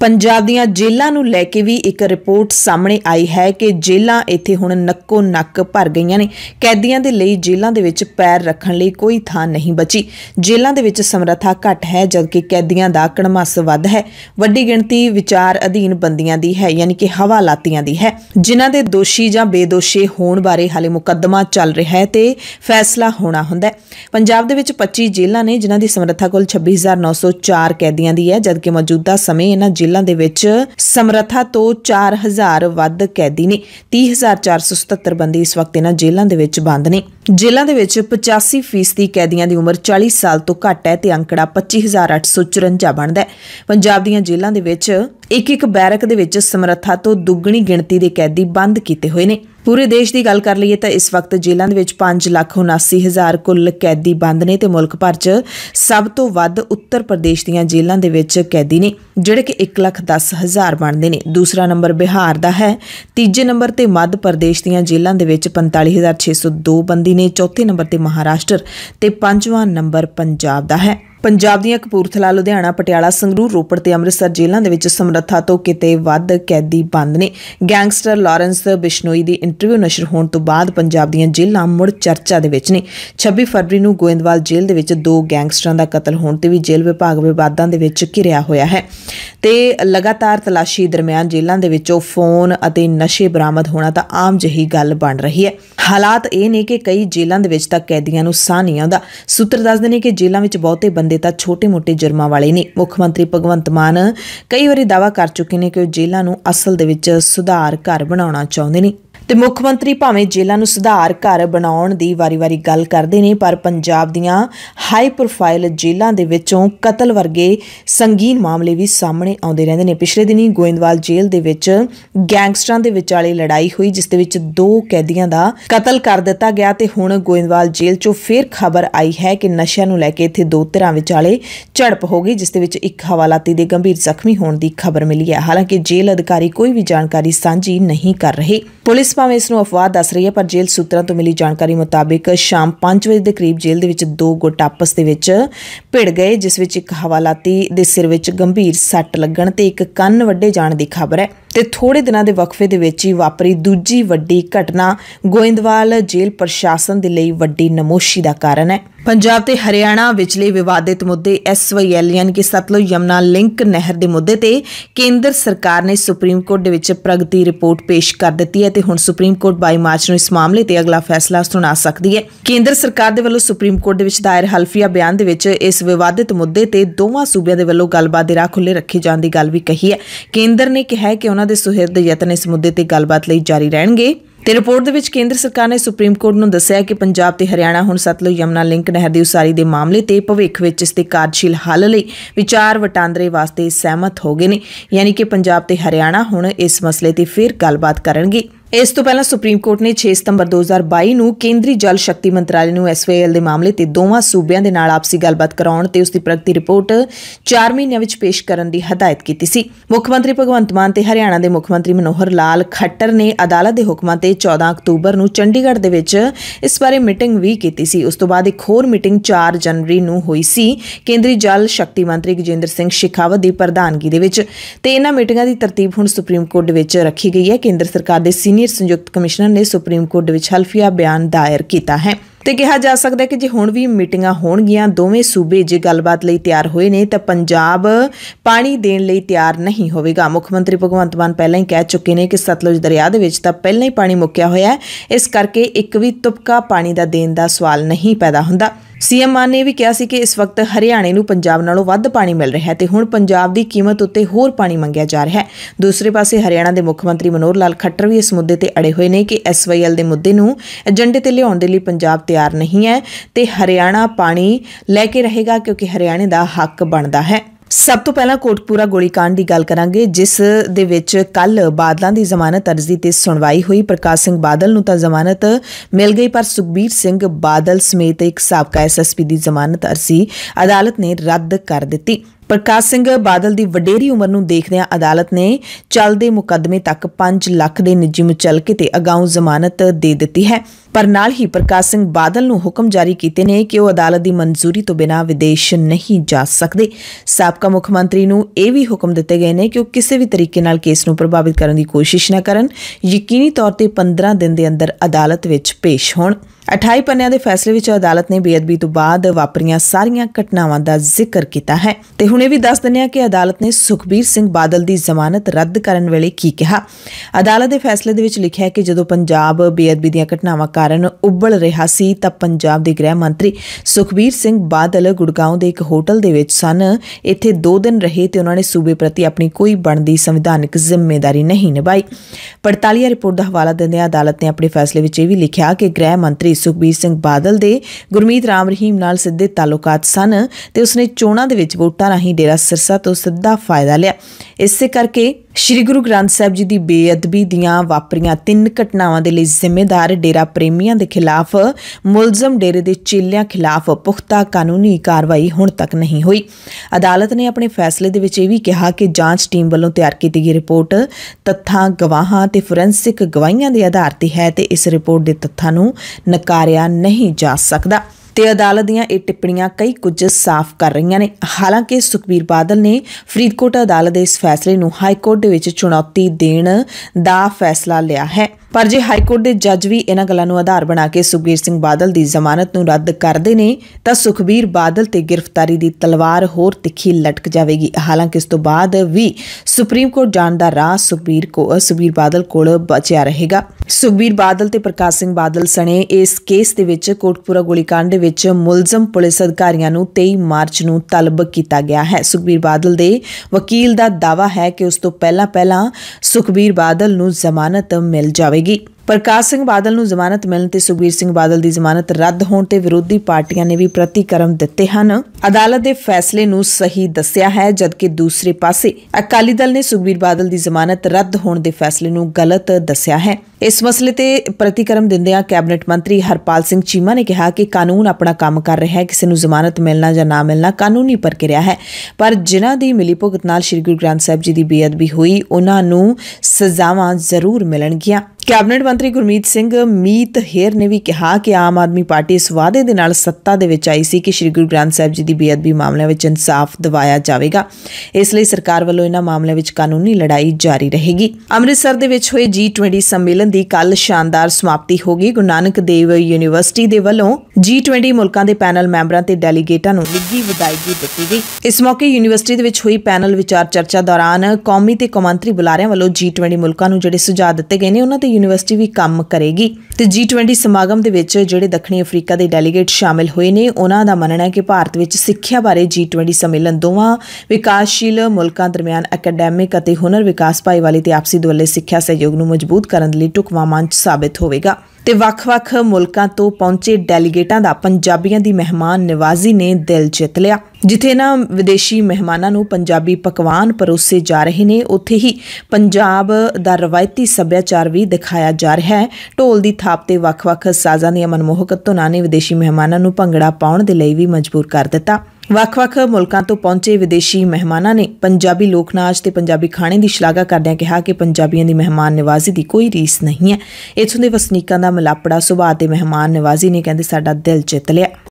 ਪੰਜਾਬ ਦੀਆਂ ਜੇਲ੍ਹਾਂ ਨੂੰ ਲੈ ਕੇ ਵੀ ਇੱਕ ਰਿਪੋਰਟ ਸਾਹਮਣੇ ਆਈ ਹੈ ਕਿ ਜੇਲ੍ਹਾਂ ਇੱਥੇ ਹੁਣ ਨੱਕੋ ਨੱਕ ਭਰ ਗਈਆਂ ਨੇ ਕੈਦੀਆਂ ਦੇ ਲਈ ਜੇਲ੍ਹਾਂ ਦੇ ਵਿੱਚ ਪੈਰ ਰੱਖਣ ਲਈ ਕੋਈ ਥਾਂ ਨਹੀਂ ਬਚੀ ਜੇਲ੍ਹਾਂ ਦੇ ਵਿੱਚ ਸਮਰੱਥਾ ਘੱਟ ਹੈ ਜਦਕਿ ਕੈਦੀਆਂ ਦਾ ਕਣਮਾਸ ਵੱਧ ਹੈ ਵੱਡੀ ਗਿਣਤੀ ਵਿਚਾਰ ਅਧੀਨ ਬੰਦੀਆਂ ਦੀ ਹੈ ਯਾਨੀ ਕਿ ਹਵਾਲਾਤੀਆਂ ਦੀ ਹੈ ਜਿਨ੍ਹਾਂ ਦੇ ਦੋਸ਼ੀ ਜਾਂ ਬੇਦੋਸ਼ੀ ਹੋਣ ਬਾਰੇ ਹਾਲੇ ਮੁਕੱਦਮਾ ਚੱਲ ਰਿਹਾ ਹੈ ਤੇ ਫੈਸਲਾ ਹੋਣਾ ਹੁੰਦਾ ਹੈ ਪੰਜਾਬ ਦੇ ਵਿੱਚ 25 ਜੇਲ੍ਹਾਂ ਨੇ ਜਿਨ੍ਹਾਂ ਦੀ ਸਮਰੱਥਾ ਕੁੱਲ 26904 ਕੈਦੀਆਂ ਦੀ ਹੈ ਜਦਕਿ ਮੌਜੂਦਾ ਸਮੇਂ ਇਹਨਾਂ ਜੇਲ੍ਹਾਂ ਦੇ ਵਿੱਚ ਸਮਰੱਥਾ ਤੋਂ 4000 ਵੱਧ ਕੈਦੀ ਨੇ 30477 ਬੰਦੀ ਇਸ ਵਕਤ ਇਹਨਾਂ ਜੇਲ੍ਹਾਂ ਦੇ ਵਿੱਚ ਬੰਦ ਨੇ ਜੇਲ੍ਹਾਂ ਦੇ ਵਿੱਚ 85% ਕੈਦੀਆਂ ਦੀ ਉਮਰ 40 ਸਾਲ ਤੋਂ ਘੱਟ ਹੈ ਤੇ ਅੰਕੜਾ 25854 ਬਣਦਾ ਹੈ ਪੰਜਾਬ ਦੀਆਂ ਜੇਲ੍ਹਾਂ ਦੇ ਵਿੱਚ ਇੱਕ ਇੱਕ ਬੈਰਕ ਦੇ ਵਿੱਚ ਸਮਰੱਥਾ ਤੋਂ ਦੁੱਗਣੀ ਗਿਣਤੀ ਦੇ ਕੈਦੀ ਬੰਦ ਕੀਤੇ ਹੋਏ ਨੇ ਪੂਰੇ ਦੇਸ਼ ਦੀ ਗੱਲ ਕਰ ਲਈਏ ਤਾਂ ਇਸ ਵਕਤ ਜੇਲ੍ਹਾਂ ਦੇ ਵਿੱਚ 5 ਲੱਖ 79 ਹਜ਼ਾਰ ਕੁੱਲ ਕੈਦੀ ਬੰਦ ਨੇ ਤੇ ਮੁਲਕ ਭਰ 'ਚ ਸਭ ਤੋਂ ਵੱਧ ਉੱਤਰ ਪ੍ਰਦੇਸ਼ ਦੀਆਂ ਜੇਲ੍ਹਾਂ ਦੇ ਵਿੱਚ ਕੈਦੀ ਨੇ ਜਿਹੜੇ ਕਿ 1 ਲੱਖ 10 ਹਜ਼ਾਰ ਬਣਦੇ ਨੇ ਦੂਸਰਾ ਨੰਬਰ ਬਿਹਾਰ ਦਾ ਹੈ ਤੀਜੇ ਨੰਬਰ ਤੇ ਮੱਧ ਪ੍ਰਦੇਸ਼ ਦੀਆਂ ਜੇਲ੍ਹਾਂ ਦੇ ਵਿੱਚ 45602 ਬੰਦੀ ਨੇ ਚੌਥੇ ਨੰਬਰ ਤੇ ਮਹਾਰਾਸ਼ਟਰ ਤੇ ਪੰਜਵਾਂ ਨੰਬਰ ਪੰਜਾਬ ਦਾ ਹੈ ਪੰਜਾਬ ਦੀਆਂ ਕਪੂਰਥਲਾ ਲੁਧਿਆਣਾ ਪਟਿਆਲਾ ਸੰਗਰੂਰ ਰੋਪੜ ਤੇ ਅੰਮ੍ਰਿਤਸਰ ਜੇਲ੍ਹਾਂ ਦੇ ਵਿੱਚ ਸਮਰੱਥਾ ਤੋਂ ਕਿਤੇ ਵੱਧ ਕੈਦੀ ਬੰਦ ਨੇ ਗੈਂਗਸਟਰ ਲਾਰੈਂਸ ਬਿਸ਼ਨੋਈ ਦੀ ਇੰਟਰਵਿਊ ਨਸ਼ਰ ਹੋਣ ਤੋਂ ਬਾਅਦ ਪੰਜਾਬ ਦੀਆਂ ਜੇਲ੍ਹਾਂ ਮੁੜ ਚਰਚਾ ਦੇ ਵਿੱਚ ਨੇ 26 ਫਰਵਰੀ ਨੂੰ ਗੋਇੰਦਵਾਲ ਜੇਲ੍ਹ ਦੇ ਵਿੱਚ ਦੋ ਗੈਂਗਸਟਰਾਂ ਦਾ ਕਤਲ ਹੋਣ ਤੇ ਵੀ ਜੇਲ੍ਹ ਵਿਭਾਗ ਵਿਵਾਦਾਂ ਦੇ ਵਿੱਚ ਘਿਰਿਆ ਹੋਇਆ ਹੈ ਤੇ ਲਗਾਤਾਰ ਤਲਾਸ਼ੀ ਦਰਮਿਆਨ ਜੇਲ੍ਹਾਂ ਦੇ ਵਿੱਚੋਂ ਫੋਨ ਅਤੇ ਨਸ਼ੇ ਬਰਾਮਦ ਹੋਣਾ ਤਾਂ ਆਮ ਜਹੀ ਗੱਲ ਬਣ ਰਹੀ ਹੈ ਹਾਲਾਤ ਇਹ ਨੇ ਕਿ ਕਈ ਜੇਲ੍ਹਾਂ ਦੇ ਵਿੱਚ ਤਾਂ ਕੈਦੀਆਂ ਨੂੰ ਸਾਹ ਨਹੀਂ ਆਉਂਦਾ ਸੂਤਰ ਦੱਸਦੇ ਨੇ ਕਿ ਜੇਲ੍ਹਾਂ ਵਿੱਚ ਬਹੁਤੇ ਬੰਦੇ ਮੁੱਦੇ ਤਾਂ ਛੋਟੇ-ਮੋਟੇ ਜੁਰਮਾਂ ਵਾਲੇ ਨੇ ਮੁੱਖ ਮੰਤਰੀ ਭਗਵੰਤ ਮਾਨ ਕਈ ਵਾਰੀ ਦਾਵਾ ਕਰ ਚੁੱਕੇ ਨੇ ਕਿ ਉਹ ਜੇਲ੍ਹਾਂ ਨੂੰ ਅਸਲ ਦੇ ਵਿੱਚ ਸੁਧਾਰ ਘਰ ਬਣਾਉਣਾ ਚਾਹੁੰਦੇ ਨੇ ਤੇ ਮੁੱਖ ਮੰਤਰੀ ਭਾਵੇਂ ਜੇਲ੍ਹਾਂ ਨੂੰ ਸੁਧਾਰ ਘਰ ਬਣਾਉਣ ਦੀ ਵਾਰੀ-ਵਾਰੀ ਗੱਲ ਕਰਦੇ ਨੇ ਪਰ ਪੰਜਾਬ ਦੀਆਂ ਹਾਈ ਪ੍ਰੋਫਾਈਲ ਜੇਲ੍ਹਾਂ ਦੇ ਵਿੱਚੋਂ ਕਤਲ ਵਰਗੇ ਸੰਗੀਨ ਮਾਮਲੇ ਵੀ ਸਾਹਮਣੇ ਆਉਂਦੇ ਰਹਿੰਦੇ ਨੇ ਪਿਛਲੇ ਦਿਨੀ ਗੋਇੰਦਵਾਲ ਜੇਲ੍ਹ ਦੇ ਵਿੱਚ ਗੈਂਗਸਟਰਾਂ ਦੇ ਵਿਚਾਲੇ ਲੜਾਈ ਹੋਈ ਜਿਸ ਦੇ ਵਿੱਚ ਦੋ ਕੈਦੀਆਂ ਦਾ ਕਤਲ ਕਰ ਦਿੱਤਾ ਗਿਆ ਤੇ ਹੁਣ ਗੋਇੰਦਵਾਲ ਜੇਲ੍ਹ 'ਚੋਂ ਫੇਰ ਖਬਰ ਆਈ ਹੈ ਕਿ ਨਸ਼ਿਆਂ ਨੂੰ ਲੈ ਕੇ ਇੱਥੇ ਦੋ ਧਿਰਾਂ ਵਿਚਾਲੇ ਝੜਪ ਹੋ ਗਈ ਜਿਸ ਦੇ ਵਿੱਚ ਇੱਕ ਹਵਾਲਾਤੀ ਦੇ ਗੰਭੀਰ ਜ਼ਖਮੀ ਹੋਣ ਦੀ ਖਬਰ ਮਿਲੀ ਹੈ ਹਾਲਾਂਕਿ ਜੇਲ੍ਹ ਅਧਿਕਾਰੀ ਕੋਈ ਵੀ ਜਾਣਕਾਰੀ ਸਾਂਝੀ ਨਹੀਂ ਕਰ ਰਹੇ ਪੁਲਿਸ ਭਾਵੇਂ ਇਸ ਨੂੰ ਅਫਵਾਹ ਦੱਸ ਰਹੀ ਹੈ ਪਰ ਜੇਲ੍ਹ ਸੂਤਰਾਂ ਤੋਂ ਮਿਲੀ ਜਾਣਕਾਰੀ ਮੁਤਾਬਕ ਸ਼ਾਮ 5 ਵਜੇ ਦੇ ਕਰੀਬ ਜੇਲ੍ਹ ਦੇ ਵਿੱਚ ਦੋ ਗੁੱਟ ਆਪਸ ਦੇ ਵਿੱਚ ਭਿੜ ਗਏ ਜਿਸ ਵਿੱਚ ਇੱਕ ਹਵਾਲਾਤੀ ਦੇ ਸਿਰ ਵਿੱਚ ਗੰਭੀਰ ਸੱਟ ਲੱਗਣ ਤੇ ਇੱਕ ਕੰਨ ਵੱਡੇ ਜਾਣ ਦੀ ਖਬਰ ਹੈ ਤੇ ਥੋੜੇ ਦਿਨਾਂ ਦੇ ਵਕਫੇ ਦੇ ਵਿੱਚ ਹੀ ਵਾਪਰੀ ਦੂਜੀ ਵੱਡੀ ਘਟਨਾ ਗੋਇੰਦਵਾਲ ਜੇਲ੍ਹ ਪ੍ਰਸ਼ਾਸਨ ਦੇ ਲਈ ਵੱਡੀ ਨਮੋਸ਼ੀ ਦਾ ਕਾਰਨ ਹੈ ਪੰਜਾਬ ਤੇ ਹਰਿਆਣਾ ਵਿਚਲੇ ਵਿਵਾਦਿਤ ਮੁੱਦੇ ਐਸਵਾਈਐਲ ਯਾਨੀ ਕਿ ਸਤਲੁਜ ਯਮਨਾ ਲਿੰਕ ਨਹਿਰ ਦੇ ਮੁੱਦੇ ਤੇ ਕੇਂਦਰ ਸਰਕਾਰ ਨੇ ਸੁਪਰੀਮ ਕੋਰਟ ਦੇ ਵਿੱਚ ਪ੍ਰਗਤੀ ਰਿਪੋਰਟ ਪੇਸ਼ ਕਰ ਦਿੱਤੀ ਹੈ ਤੇ ਹੁਣ ਸੁਪਰੀਮ ਕੋਰਟ 22 ਮਾਰਚ ਨੂੰ ਇਸ ਮਾਮਲੇ ਤੇ ਅਗਲਾ ਫੈਸਲਾ ਸੁਣਾ ਸਕਦੀ ਹੈ ਕੇਂਦਰ ਸਰਕਾਰ ਦੇ ਵੱਲੋਂ ਸੁਪਰੀਮ ਕੋਰਟ ਦੇ ਵਿੱਚ ਦਾਇਰ ਹਲਫੀਆ ਬਿਆਨ ਦੇ ਵਿੱਚ ਇਸ ਵਿਵਾਦਿਤ ਮੁੱਦੇ ਤੇ ਦੋਵਾਂ ਸੂਬਿਆਂ ਦੇ ਵੱਲੋਂ ਗੱਲਬਾਤ ਦੇ ਰਾਹ ਖੁੱਲੇ ਰੱਖੇ ਜਾਣ ਦੀ ਗੱਲ ਵੀ ਕਹੀ ਹੈ ਕੇਂਦਰ ਨੇ ਕਿਹਾ ਹੈ ਕਿ ਉਹਨਾਂ ਉਹਨਾਂ ਦੇ ਸੁਹਿਰਦ ਯਤਨ ਇਸ ਮੁੱਦੇ ਤੇ ਗੱਲਬਾਤ ਲਈ ਜਾਰੀ ਰਹਿਣਗੇ ਤੇ ਰਿਪੋਰਟ ਦੇ ਵਿੱਚ ਕੇਂਦਰ ਸਰਕਾਰ ਨੇ ਸੁਪਰੀਮ ਕੋਰਟ ਨੂੰ ਦੱਸਿਆ ਕਿ ਪੰਜਾਬ ਤੇ ਹਰਿਆਣਾ ਹੁਣ ਸਤਲੁਜ ਯਮਨਾ ਲਿੰਕ ਨਹਿਰ ਦੀ ਉਸਾਰੀ ਦੇ ਮਾਮਲੇ ਤੇ ਭਵਿੱਖ ਵਿੱਚ ਇਸ ਤੇ ਕਾਰਜਸ਼ੀਲ ਹੱਲ ਲਈ ਵਿਚਾਰ ਵਟਾਂਦਰੇ ਵਾਸਤੇ ਸਹਿਮਤ ਹੋ ਗਏ ਨੇ ਯਾਨੀ ਕਿ ਪੰਜਾਬ ਤੇ ਹਰਿਆਣਾ ਹੁਣ ਇਸ ਮਸਲੇ ਤੇ ਫਿਰ ਗੱਲਬਾਤ ਕਰਨਗੇ ਇਸ ਤੋਂ ਪਹਿਲਾਂ ਸੁਪਰੀਮ ਕੋਰਟ ਨੇ 6 ਸਤੰਬਰ 2022 ਨੂੰ ਕੇਂਦਰੀ ਜਲ ਸ਼ਕਤੀ ਮੰਤਰਾਲੇ ਨੂੰ ਐਸਵੀਐਲ ਦੇ ਮਾਮਲੇ ਤੇ ਦੋਵਾਂ ਸੂਬਿਆਂ ਦੇ ਨਾਲ ਆਪਸੀ ਗੱਲਬਾਤ ਕਰਾਉਣ ਤੇ ਉਸ ਦੀ ਪ੍ਰਗਤੀ ਰਿਪੋਰਟ 4 ਮਹੀਨਿਆਂ ਵਿੱਚ ਪੇਸ਼ ਕਰਨ ਦੀ ਹਦਾਇਤ ਕੀਤੀ ਸੀ ਮੁੱਖ ਮੰਤਰੀ ਭਗਵੰਤ ਮਾਨ ਤੇ ਹਰਿਆਣਾ ਦੇ ਮੁੱਖ ਮੰਤਰੀ ਮਨੋਹਰ ਲਾਲ ਖੱਟਰ ਨੇ ਅਦਾਲਤ ਦੇ ਹੁਕਮਾਂ ਤੇ 14 ਅਕਤੂਬਰ ਨੂੰ ਚੰਡੀਗੜ੍ਹ ਦੇ ਵਿੱਚ ਇਸ ਬਾਰੇ ਮੀਟਿੰਗ ਵੀ ਕੀਤੀ ਸੀ ਉਸ ਤੋਂ ਬਾਅਦ ਇੱਕ ਹੋਰ ਮੀਟਿੰਗ 4 ਜਨਵਰੀ ਨੂੰ ਹੋਈ ਸੀ ਕੇਂਦਰੀ ਜਲ ਸ਼ਕਤੀ ਮੰਤਰੀ ਗਜਿੰਦਰ ਸਿੰਘ ਸ਼ਿਖਾਵਤ ਦੀ ਪ੍ਰਧਾਨਗੀ ਦੇ ਵਿੱਚ ਤੇ ਇਹਨਾਂ ਮੀਟਿੰਗਾਂ ਦੀ ਤਰਤੀਬ ਹੁਣ ਸੁਪਰੀਮ ਕੋਰਟ ਦੇ ਵਿੱਚ ਰੱਖੀ ਗਈ ਹੈ ਕੇਂਦਰ ਸਰਕਾਰ ਦੇ ਸੀਨੀਅਰ ਕਸ਼ਮੀਰ ਸੰਯੁਕਤ ਕਮਿਸ਼ਨਰ ਨੇ ਸੁਪਰੀਮ ਕੋਰਟ ਵਿੱਚ ਹਲਫੀਆ ਬਿਆਨ ਦਾਇਰ ਕੀਤਾ ਹੈ ਤੇ ਕਿਹਾ ਜਾ ਸਕਦਾ ਹੈ ਕਿ ਜੇ ਹੁਣ ਵੀ ਮੀਟਿੰਗਾਂ ਹੋਣਗੀਆਂ ਦੋਵੇਂ ਸੂਬੇ ਜੇ ਗੱਲਬਾਤ ਲਈ ਤਿਆਰ ਹੋਏ ਨੇ ਤਾਂ ਪੰਜਾਬ ਪਾਣੀ ਦੇਣ ਲਈ ਤਿਆਰ ਨਹੀਂ ਹੋਵੇਗਾ ਮੁੱਖ ਮੰਤਰੀ ਭਗਵੰਤ ਮਾਨ ਪਹਿਲਾਂ ਹੀ ਕਹਿ ਚੁੱਕੇ ਨੇ ਕਿ ਸਤਲੁਜ ਦਰਿਆ ਦੇ ਵਿੱਚ ਤਾਂ ਪਹਿਲਾਂ ਹੀ ਪਾਣੀ ਮੁੱਕਿਆ ਹੋਇਆ ਹੈ ਇਸ ਕਰਕੇ ਇੱਕ ਵੀ ਤੁਪਕਾ ਪਾਣੀ ਦਾ ਦੇਣ ਦਾ ਸਵਾਲ ਨਹੀਂ ਪੈਦਾ ਹੁੰਦਾ ਸੀਐਮ ਮਾਨ ਨੇ ਵੀ ਕਿਹਾ ਸੀ ਕਿ ਇਸ ਵਕਤ ਹਰਿਆਣੇ ਨੂੰ ਪੰਜਾਬ ਨਾਲੋਂ ਵੱਧ ਪਾਣੀ ਮਿਲ ਰਿਹਾ ਹੈ ਤੇ ਹੁਣ ਪੰਜਾਬ ਦੀ ਕੀਮਤ ਉੱਤੇ ਹੋਰ ਪਾਣੀ ਮੰਗਿਆ ਜਾ ਰਿਹਾ ਹੈ ਦੂਸਰੇ ਪਾਸੇ ਹਰਿਆਣਾ ਦੇ ਮੁੱਖ ਮੰਤਰੀ ਮਨੋਹਰ ਲਾਲ ਖੱਟਰ ਵੀ ਇਸ ਮੁੱਦੇ ਤੇ ਅੜੇ ਹੋਏ ਨੇ ਕਿ ਐਸਵਾਈਐਲ ਦੇ ਮੁੱਦੇ ਨੂੰ ਏਜੰਡੇ ਤੇ ਲਿਆਉਣ ਦੇ ਲਈ ਪੰਜਾਬ ਤਿਆਰ ਨਹੀਂ ਹੈ ਤੇ ਹਰਿਆਣਾ ਪਾਣੀ ਲੈ ਕੇ ਰਹੇਗਾ ਕਿਉਂਕਿ ਹਰਿਆਣੇ ਦਾ ਹੱਕ ਬਣਦਾ ਹੈ ਸਭ ਤੋਂ ਪਹਿਲਾਂ ਕੋਟਪੂਰਾ ਗੋਲੀकांड ਦੀ ਗੱਲ ਕਰਾਂਗੇ ਜਿਸ ਦੇ ਵਿੱਚ ਕੱਲ ਬਾਦਲਾਂ ਦੀ ਜ਼ਮਾਨਤ ਅਰਜ਼ੀ ਤੇ ਸੁਣਵਾਈ ਹੋਈ ਪ੍ਰਕਾਸ਼ ਸਿੰਘ ਬਾਦਲ ਨੂੰ ਤਾਂ ਜ਼ਮਾਨਤ ਮਿਲ ਗਈ ਪਰ ਸੁਖਬੀਰ ਸਿੰਘ ਬਾਦਲ ਸਮੇਤ ਇੱਕ ਸਾਬਕਾ ਐਸਐਸਪੀ ਦੀ ਜ਼ਮਾਨਤ ਅਰਜ਼ੀ ਅਦਾਲਤ ਨੇ ਰੱਦ ਕਰ ਦਿੱਤੀ ਪ੍ਰਕਾਸ਼ ਸਿੰਘ ਬਾਦਲ ਦੀ ਵਡੇਰੀ ਉਮਰ ਨੂੰ ਦੇਖਦਿਆਂ ਅਦਾਲਤ ਨੇ ਚੱਲਦੇ ਮੁਕੱਦਮੇ ਤੱਕ 5 ਲੱਖ ਦੇ ਨਿੱਜੀ ਮੁਚਲਕੇ ਤੇ ਅਗਾਊਂ ਜ਼ਮਾਨਤ ਦੇ ਦਿੱਤੀ ਹੈ ਪਰ ਨਾਲ ਹੀ ਪ੍ਰਕਾਸ਼ ਸਿੰਘ ਬਾਦਲ ਨੂੰ ਹੁਕਮ ਜਾਰੀ ਕੀਤੇ ਨੇ ਕਿ ਉਹ ਅਦਾਲਤ ਦੀ ਮਨਜ਼ੂਰੀ ਤੋਂ ਬਿਨਾਂ ਵਿਦੇਸ਼ ਨਹੀਂ ਜਾ ਸਕਦੇ ਸਾਬਕਾ ਮੁੱਖ ਮੰਤਰੀ ਨੂੰ ਇਹ ਵੀ ਹੁਕਮ ਦਿੱਤੇ ਗਏ ਨੇ ਕਿ ਉਹ ਕਿਸੇ ਵੀ ਤਰੀਕੇ ਨਾਲ ਕੇਸ ਨੂੰ ਪ੍ਰਭਾਵਿਤ ਕਰਨ ਦੀ ਕੋਸ਼ਿਸ਼ ਨਾ ਕਰਨ ਯਕੀਨੀ ਤੌਰ ਤੇ 15 ਦਿਨ ਦੇ ਅੰਦਰ ਅਦਾਲਤ ਵਿੱਚ ਪੇਸ਼ ਹੋਣ 28 ਪੰਨਿਆਂ ਦੇ ਫੈਸਲੇ ਵਿੱਚ ਅਦਾਲਤ ਨੇ ਬੇਅਦਬੀ ਤੋਂ ਬਾਅਦ ਵਾਪਰੀਆਂ ਸਾਰੀਆਂ ਘਟਨਾਵਾਂ ਦਾ ਜ਼ਿਕਰ ਕੀਤਾ ਹੈ ਤੇ ਹੁਣੇ ਵੀ ਦੱਸ ਦਿੰਨੇ ਆ ਕਿ ਅਦਾਲਤ ਨੇ ਸੁਖਬੀਰ ਸਿੰਘ ਬਾਦਲ ਦੀ ਜ਼ਮਾਨਤ ਰੱਦ ਕਰਨ ਵੇਲੇ ਕੀ ਕਿਹਾ ਅਦਾਲਤ ਦੇ ਫੈਸਲੇ ਦੇ ਵਿੱਚ ਲਿਖਿਆ ਹੈ ਕਿ ਜਦੋਂ ਪੰਜਾਬ ਬੇਅਦਬੀ ਦੀਆਂ ਘਟਨਾਵਾਂ ਕਾਰਨ ਉੱਬਲ ਰਿਹਾ ਸੀ ਤਾਂ ਪੰਜਾਬ ਦੇ ਗ੍ਰਹਿ ਮੰਤਰੀ ਸੁਖਬੀਰ ਸਿੰਘ ਬਾਦਲ ਗੁੜਗਾਉਂ ਦੇ ਇੱਕ ਹੋਟਲ ਦੇ ਵਿੱਚ ਸਨ ਇੱਥੇ 2 ਦਿਨ ਰਹੇ ਤੇ ਉਹਨਾਂ ਨੇ ਸੂਬੇ ਪ੍ਰਤੀ ਆਪਣੀ ਕੋਈ ਬਣਦੀ ਸੰਵਿਧਾਨਿਕ ਜ਼ਿੰਮੇਵਾਰੀ ਨਹੀਂ ਨਿਭਾਈ ਪੜਤਾਲੀਆ ਰਿਪੋਰਟ ਦਾ ਹਵਾਲਾ ਆ ਅਦਾਲਤ ਨੇ ਆਪਣੇ ਫੈਸਲੇ ਵਿੱਚ ਇਹ ਵੀ ਲਿਖਿਆ ਕਿ ਗ੍ਰਹਿ ਮੰਤਰੀ ਸੁਖਬੀਰ ਸਿੰਘ ਬਾਦਲ ਦੇ ਗੁਰਮੀਤ ਰਾਮ ਰਹੀਮ ਨਾਲ ਸਿੱਧੇ ਤਾਲੁਕਾਤ ਸਨ ਤੇ ਉਸਨੇ ਚੋਣਾਂ ਦੇ ਵਿੱਚ ਵੋਟਾਂ ਰਾਹੀਂ ਡੇਰਾ ਸਿਰਸਾ ਤੋਂ ਸਿੱਧਾ ਫਾਇਦਾ ਲਿਆ ਇਸੇ ਕਰਕੇ ਸ਼੍ਰੀ ਗੁਰੂ ਗ੍ਰੰਥ ਸਾਹਿਬ ਜੀ ਦੀ ਬੇਅਦਬੀ ਦੀਆਂ ਵਾਪਰੀਆਂ ਤਿੰਨ ਘਟਨਾਵਾਂ ਦੇ ਲਈ ਜ਼ਿੰਮੇਦਾਰ ਡੇਰਾ ਪ੍ਰੇਮੀਆਂ ਦੇ ਖਿਲਾਫ ਮੁਲਜ਼ਮ ਡੇਰੇ ਦੇ ਚੇਲਿਆਂ ਖਿਲਾਫ ਪੁਖਤਾ ਕਾਨੂੰਨੀ ਕਾਰਵਾਈ ਹੁਣ ਤੱਕ ਨਹੀਂ ਹੋਈ ਅਦਾਲਤ ਨੇ ਆਪਣੇ ਫੈਸਲੇ ਦੇ ਵਿੱਚ ਇਹ ਵੀ ਕਿਹਾ ਕਿ ਜਾਂਚ ਟੀਮ ਵੱਲੋਂ ਤਿਆਰ ਕੀਤੀ ਗਈ ਰਿਪੋਰਟ ਤੱਥਾਂ ਗਵਾਹਾਂ ਤੇ ਫੋਰੈਂਸਿਕ ਗਵਾਹੀਆਂ ਦੇ ਆਧਾਰ ਤੇ ਹੈ ਤੇ ਇਸ ਰਿਪੋਰਟ ਦੇ ਤੱਥਾਂ ਨੂੰ ਨਕਾਰਿਆ ਨਹੀਂ ਜਾ ਸਕਦਾ ਤੇ ਅਦਾਲਤ ਦੀਆਂ ਇਹ ਟਿੱਪਣੀਆਂ ਕਈ ਕੁਝ ਸਾਫ਼ ਕਰ ਰਹੀਆਂ ਨੇ ਹਾਲਾਂਕਿ ਸੁਖਬੀਰ ਬਾਦਲ ਨੇ ਫਰੀਦਕੋਟ ਅਦਾਲਤ ਦੇ ਇਸ ਫੈਸਲੇ ਨੂੰ ਹਾਈ ਕੋਰਟ ਦੇ ਵਿੱਚ ਚੁਣੌਤੀ ਦੇਣ ਦਾ ਫੈਸਲਾ ਲਿਆ ਹੈ ਪਰ ਜੇ ਹਾਈ ਕੋਰਟ ਦੇ ਜੱਜ ਵੀ ਇਹਨਾਂ ਗੱਲਾਂ ਨੂੰ ਆਧਾਰ ਬਣਾ ਕੇ ਸੁਖਬੀਰ ਸਿੰਘ ਬਾਦਲ ਦੀ ਜ਼ਮਾਨਤ ਨੂੰ ਰੱਦ ਕਰਦੇ ਨੇ ਤਾਂ ਸੁਖਬੀਰ ਬਾਦਲ ਤੇ ਗ੍ਰਿਫਤਾਰੀ ਦੀ ਤਲਵਾਰ ਹੋਰ ਤਿੱਖੀ ਲਟਕ ਜਾਵੇਗੀ ਹਾਲਾਂਕਿ ਇਸ ਤੋਂ ਬਾਅਦ ਵੀ ਸੁਪਰੀਮ ਕੋਰਟ ਜਾਣ ਦਾ ਰਾਹ ਸੁਖਬੀਰ ਕੋ ਸੁਖਬੀਰ ਬਾਦਲ ਕੋਲ ਬਚਿਆ ਰਹੇਗਾ ਸੁਖਬੀਰ ਬਾਦਲ ਤੇ ਪ੍ਰਕਾਸ਼ ਸਿੰਘ ਬਾਦਲ ਸਣੇ ਇਸ ਕੇਸ ਦੇ ਵਿੱਚ ਕੋਟਪੂਰਾ ਗੋਲੀकांड ਦੇ ਵਿੱਚ ਮੁਲਜ਼ਮ ਪੁਲਿਸ ਅਧਿਕਾਰੀਆਂ ਨੂੰ 23 ਮਾਰਚ ਨੂੰ ਤਲਬ ਕੀਤਾ ਗਿਆ ਹੈ ਸੁਖਬੀਰ ਬਾਦਲ ਦੇ ਵਕੀਲ ਦਾ ਦਾਵਾ ਹੈ ਕਿ ਉਸ ਤੋਂ ਪਹਿਲਾਂ ਪਹਿਲਾਂ ਸੁਖਬੀਰ ਬਾਦਲ ਨੂੰ ਜ਼ਮਾਨਤ ਮਿਲ ਜਾਵੇਗੀ ਹੋਵੇਗੀ ਪ੍ਰਕਾਸ਼ ਸਿੰਘ ਬਾਦਲ ਨੂੰ ਜ਼ਮਾਨਤ ਮਿਲਣ ਤੇ ਸੁਖਬੀਰ ਸਿੰਘ ਬਾਦਲ ਦੀ ਜ਼ਮਾਨਤ ਰੱਦ ਹੋਣ ਤੇ ਵਿਰੋਧੀ ਪਾਰਟੀਆਂ ਨੇ ਵੀ ਪ੍ਰਤੀਕਰਮ ਦਿੱਤੇ ਹਨ ਅਦਾਲਤ ਦੇ ਫੈਸਲੇ ਨੂੰ ਸਹੀ ਦੱਸਿਆ ਹੈ ਜਦਕਿ ਦੂਸਰੇ ਪਾਸੇ ਅਕਾਲੀ ਦਲ ਨੇ ਸੁਖਬੀਰ ਬਾਦਲ ਦੀ ਜ਼ਮਾਨਤ ਰੱਦ ਹੋਣ ਦੇ ਫੈਸਲੇ ਨੂੰ ਗਲਤ ਦੱਸਿਆ ਹੈ ਇਸ ਮਸਲੇ ਤੇ ਪ੍ਰਤੀਕਰਮ ਦਿੰਦਿਆਂ ਕੈਬਨਿਟ ਮੰਤਰੀ ਹਰਪਾਲ ਸਿੰਘ ਚੀਮਾ ਨੇ ਕਿਹਾ ਕਿ ਕਾਨੂੰਨ ਆਪਣਾ ਕੰਮ ਕਰ ਰਿਹਾ ਹੈ ਕਿਸੇ ਨੂੰ ਜ਼ਮਾਨਤ ਮਿਲਣਾ ਜਾਂ ਨਾ ਮਿਲਣਾ ਕਾਨੂੰਨੀ ਪ੍ਰਕਿਰਿਆ ਹੈ ਪਰ ਜਿਨ੍ਹਾਂ ਦੀ ਮਿਲੀਭੁਗਤ ਨਾਲ ਸ੍ਰੀ ਗੁਰੂ ਗ੍ਰੰਥ ਸਾਹਿਬ ਜੀ ਦੀ ਬੇਅਦਬੀ ਹੋਈ ਉਹਨਾਂ ਨੂੰ ਸਜ਼ਾਵਾਂ ਜ਼ਰੂਰ ਮਿਲਣਗੀਆਂ ਕੈਬਨਿਟ ਮੰਤਰੀ ਗੁਰਮੀਤ ਸਿੰਘ ਮੀਤ ਹੇਰ ਨੇ ਵੀ ਕਿਹਾ ਕਿ ਆਮ ਆਦਮੀ ਪਾਰਟੀ ਇਸ ਵਾਅਦੇ ਦੇ ਨਾਲ ਸੱਤਾ ਦੇ ਵਿੱਚ ਆਈ ਸੀ ਕਿ ਸ੍ਰੀ ਗੁਰੂ ਗ੍ਰੰਥ ਸਾਹਿਬ ਜੀ ਦੀ ਬੇਅਦਬੀ ਮਾਮਲਿਆਂ ਵਿੱਚ ਇਨਸਾਫ ਦਿਵਾਇਆ ਜਾਵੇਗਾ ਇਸ ਲਈ ਸਰਕਾਰ ਵੱਲੋਂ ਇਹਨਾਂ ਮਾਮਲਿਆਂ ਵਿੱਚ ਕਾਨੂੰਨੀ ਲੜਾਈ ਜਾਰੀ ਰਹੇਗੀ ਅੰਮ੍ਰਿਤਸਰ ਦੇ ਵਿੱਚ ਹੋਏ 20 ਸੰਮੇਲਨ ਦੀ ਕੱਲ ਸ਼ਾਨਦਾਰ ਸਮਾਪਤੀ ਹੋ ਗਈ ਗੁਰੂ ਨਾਨਕ ਦੇਵ ਯੂਨੀਵਰਸਿਟੀ ਦੇ ਵੱਲੋਂ G20 ਮੁਲਕਾਂ ਦੇ ਪੈਨਲ ਮੈਂਬਰਾਂ ਤੇ ਡੈਲੀਗੇਟਾਂ ਨੂੰ ਨਿੱਘੀ ਵਿਦਾਇਗੀ ਦਿੱਤੀ ਗਈ ਇਸ ਮੌਕੇ ਯੂਨੀਵਰਸਿਟੀ ਦੇ ਵਿੱਚ ਹੋਈ ਪੈਨਲ ਵਿਚਾਰ ਚਰਚਾ ਦੌਰਾਨ ਕੌਮੀ ਤੇ ਕੌਮਾਂਤਰੀ ਬੁਲਾਰਿਆਂ ਵੱਲੋਂ G20 ਮੁਲਕਾਂ ਨੂੰ ਜਿਹੜੇ ਸੁਝਾਅ ਦਿੱਤੇ ਗਏ ਨੇ ਉਹਨਾਂ ਤੇ ਯੂਨੀਵਰਸਿਟੀ ਵੀ ਕੰਮ ਕਰੇਗੀ ਤੇ G20 ਸਮਾਗਮ ਦੇ ਵਿੱਚ ਜਿਹੜੇ ਦੱਖਣੀ ਅਫਰੀਕਾ ਦੇ ਡੈਲੀਗੇਟ ਸ਼ਾਮਿਲ ਹੋਏ ਨੇ ਉਹਨਾਂ ਦਾ ਮੰਨਣਾ ਹੈ ਕਿ ਭਾਰਤ ਵਿੱਚ ਸਿੱਖਿਆ ਬਾਰੇ G20 ਸੰਮੇਲਨ ਦੋਵਾਂ ਵਿਕਾਸਸ਼ੀਲ ਮੁਲਕਾਂ ਦਰਮਿਆਨ ਅਕੈਡੈਮਿਕ ਅਤੇ ਹੁਨਰ ਵਿਕਾਸ ਭਾਈਵਾਲੀ ਤੇ ਆਪਸੀ ਦੁਆਲੇ ਸਿੱਖਿਆ ਸਹਿਯੋਗ ਨੂੰ ਮਜ਼ਬੂਤ ਕਰਨ ਲਈ ਟੁਕਵਾ ਮੰਚ ਸਾਬਤ ਹੋਵੇਗਾ ਤੇ ਵੱਖ-ਵੱਖ ਮੁਲਕਾਂ ਤੋਂ ਪਹੁੰਚੇ ਡੈਲੀਗੇਟਾਂ ਦਾ ਪੰਜਾਬੀਆਂ ਦੀ ਮਹਿਮਾਨ ਨਿਵਾਜ਼ੀ ਨੇ ਦਿਲ ਜਿੱਤ ਲਿਆ ਜਿੱਥੇ ਨਾ ਵਿਦੇਸ਼ੀ ਮਹਿਮਾਨਾਂ ਨੂੰ ਪੰਜਾਬੀ ਪਕਵਾਨ ਪਰੋਸੇ ਜਾ ਰਹੇ ਨੇ ਉੱਥੇ ਹੀ ਪੰਜਾਬ ਦਾ ਰਵਾਇਤੀ ਸੱਭਿਆਚਾਰ ਵੀ ਦਿਖਾਇਆ ਜਾ ਰਿਹਾ ਹੈ ਢੋਲ ਦੀ ਥਾਪ ਤੇ ਵੱਖ-ਵੱਖ ਸਾਜ਼ਾਂ ਦੀਆਂ ਮਨਮੋਹਕ ਧੁਨਾਂ ਨੇ ਵਿਦੇਸ਼ੀ ਮਹਿਮਾਨਾਂ ਨੂੰ ਭੰਗੜਾ ਪਾਉਣ ਦੇ ਲਈ ਵੀ ਮਜਬੂਰ ਕਰ ਦਿੱਤਾ ਵੱਖ-ਵੱਖ ਮੁਲਕਾਂ ਤੋਂ ਪਹੁੰਚੇ ਵਿਦੇਸ਼ੀ ਮਹਿਮਾਨਾਂ ਨੇ ਪੰਜਾਬੀ ਲੋਕ ਨਾਚ ਤੇ ਪੰਜਾਬੀ ਖਾਣੇ ਦੀ ਸ਼ਲਾਘਾ ਕਰਦਿਆਂ ਕਿਹਾ ਕਿ ਪੰਜਾਬੀਆਂ ਦੀ ਮਹਿਮਾਨ ਨਿਵਾਜ਼ੀ ਦੀ ਕੋਈ ਰੀਸ ਨਹੀਂ ਹੈ ਇਥੋਂ ਦੇ ਵਸਨੀਕਾਂ ਦਾ ਮਲਾਪੜਾ ਸੁਭਾਅ ਤੇ ਮਹਿਮਾਨ ਨਿਵਾਜ਼ੀ ਨੇ ਕਹਿੰਦੇ ਸਾਡਾ ਦਿਲ ਜਿੱਤ ਲਿਆ